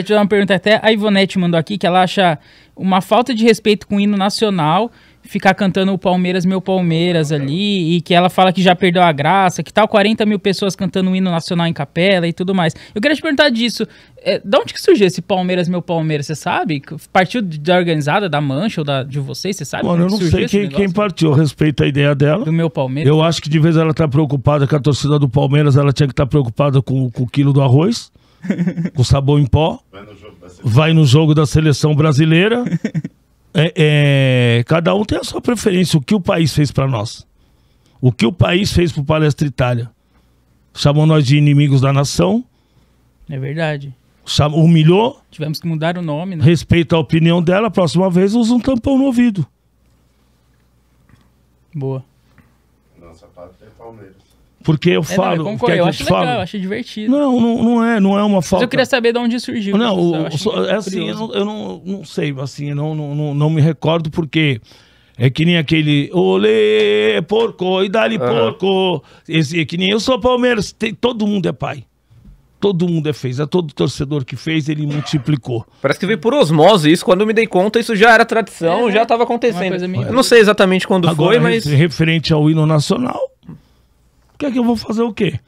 Deixa eu dar uma pergunta até. A Ivonete mandou aqui que ela acha uma falta de respeito com o hino nacional ficar cantando o Palmeiras, meu Palmeiras ali, e que ela fala que já perdeu a graça, que tá tal 40 mil pessoas cantando o hino nacional em capela e tudo mais. Eu queria te perguntar disso. É, da onde que surgiu esse Palmeiras, meu Palmeiras, você sabe? Partiu da organizada, da mancha ou da, de vocês, você sabe? Mano, eu não sei quem, quem partiu, eu respeito a ideia dela. Do meu Palmeiras. Eu acho que de vez ela tá preocupada com a torcida do Palmeiras, ela tinha que estar tá preocupada com, com o quilo do arroz. com sabão em pó. Vai no jogo da seleção, vai no jogo da seleção brasileira. É, é, cada um tem a sua preferência. O que o país fez para nós? O que o país fez pro Palestra Itália? Chamou nós de inimigos da nação. É verdade. Chamou, humilhou. Tivemos que mudar o nome. Né? Respeita a opinião dela. Próxima vez usa um tampão no ouvido. Boa. Nossa pátria é Palmeiras. Porque eu falo. É, não, eu, que é que eu, acho legal, falo? eu acho divertido. Não, não, não, é, não é uma falta. Mas eu queria saber de onde surgiu. Não, o, o, é assim, eu, não, eu não, não sei, assim, não, não, não, me recordo porque. É que nem aquele olê, porco, e dali, ah. porco. Esse, é que nem eu sou Palmeiras, tem, todo mundo é pai todo mundo é fez, é todo torcedor que fez, ele multiplicou. Parece que veio por osmose isso, quando eu me dei conta, isso já era tradição, é, já estava acontecendo. Eu não sei exatamente quando Agora, foi, mas referente ao hino nacional, que é que eu vou fazer o quê?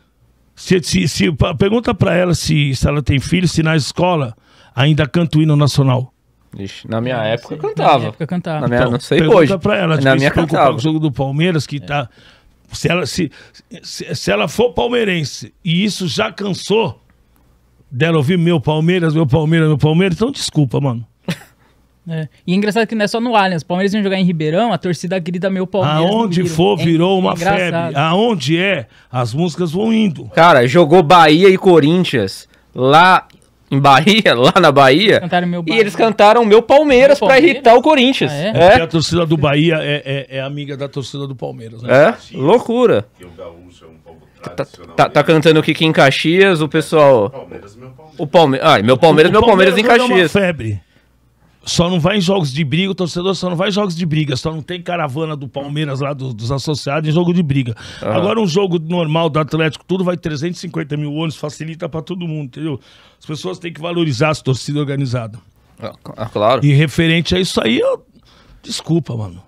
Se, se, se pergunta para ela se, se ela tem filho, se na escola ainda canta o hino nacional. Ixi, na minha época cantava. Na minha época cantava. Na minha, então, não sei pergunta hoje. pra ela, na tipo, minha cantava. com o jogo do Palmeiras que é. tá se ela se, se, se ela for palmeirense e isso já cansou dela ouvir meu Palmeiras, meu Palmeiras, meu Palmeiras, então desculpa, mano. É. E é engraçado que não é só no Allianz. Palmeiras vão jogar em Ribeirão, a torcida grita meu Palmeiras. Aonde for, é virou é, uma é febre. Aonde é, as músicas vão indo. Cara, jogou Bahia e Corinthians lá em Bahia, lá na Bahia. Cantaram meu Bahia. E eles cantaram meu Palmeiras, para pra irritar o Corinthians. Ah, é? é? Porque é. a torcida do Bahia é, é, é amiga da torcida do Palmeiras. Né? É? Caxias, loucura. É um tá, tá, tá, cantando o Kiki em Caxias, o pessoal. Palmeiras, meu Palmeiras. O Palme... ah, meu Palmeiras, o, meu Palmeiras, Palmeiras em Caxias. Uma febre só não vai em jogos de briga, o torcedor só não vai em jogos de briga, só não tem caravana do Palmeiras lá, do, dos associados, em jogo de briga. Uhum. Agora, um jogo normal do Atlético, tudo vai 350 mil ônibus, facilita para todo mundo, entendeu? As pessoas têm que valorizar a torcida organizada. É, é, claro. E referente a isso aí, eu... desculpa, mano.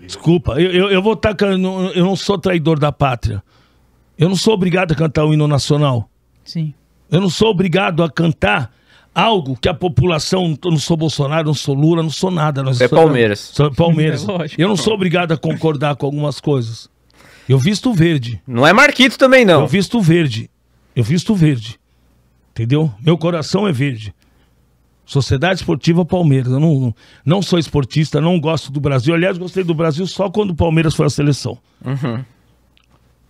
Desculpa, eu, eu, eu vou estar. Tá, eu não sou traidor da pátria. Eu não sou obrigado a cantar o hino nacional. Sim. Eu não sou obrigado a cantar algo que a população, eu não sou Bolsonaro, não sou Lula, não sou nada. Nós é Palmeiras. Sou Palmeiras. É eu não sou obrigado a concordar com algumas coisas. Eu visto verde. Não é Marquito também, não. Eu visto verde. Eu visto verde. Entendeu? Meu coração é verde. Sociedade Esportiva Palmeiras. Eu não, não sou esportista, não gosto do Brasil. Aliás, gostei do Brasil só quando o Palmeiras foi a seleção. Uhum.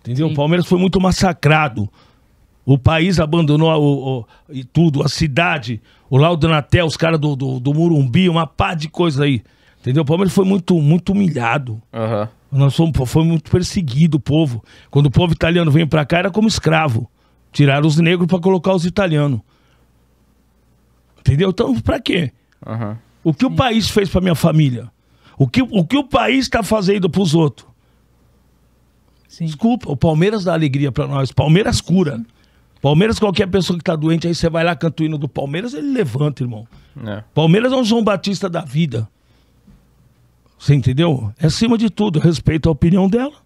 Entendeu? Sim. O Palmeiras foi muito massacrado o país abandonou o, o, e tudo, a cidade, o Laudo Natel, os caras do, do, do, Murumbi, uma pá de coisa aí. Entendeu? O Palmeiras foi muito, muito humilhado. Uhum. Nós fomos, foi muito perseguido o povo. Quando o povo italiano veio para cá, era como escravo. Tiraram os negros para colocar os italianos. Entendeu? Então, para quê? Uhum. O que o país fez para minha família? O que o, que o país está fazendo para os outros? Sim. Desculpa, o Palmeiras dá alegria para nós. Palmeiras cura. Sim. Palmeiras, qualquer pessoa que tá doente, aí você vai lá, canta o hino do Palmeiras, ele levanta, irmão. É. Palmeiras é um João Batista da vida. Você entendeu? É acima de tudo, respeito a opinião dela.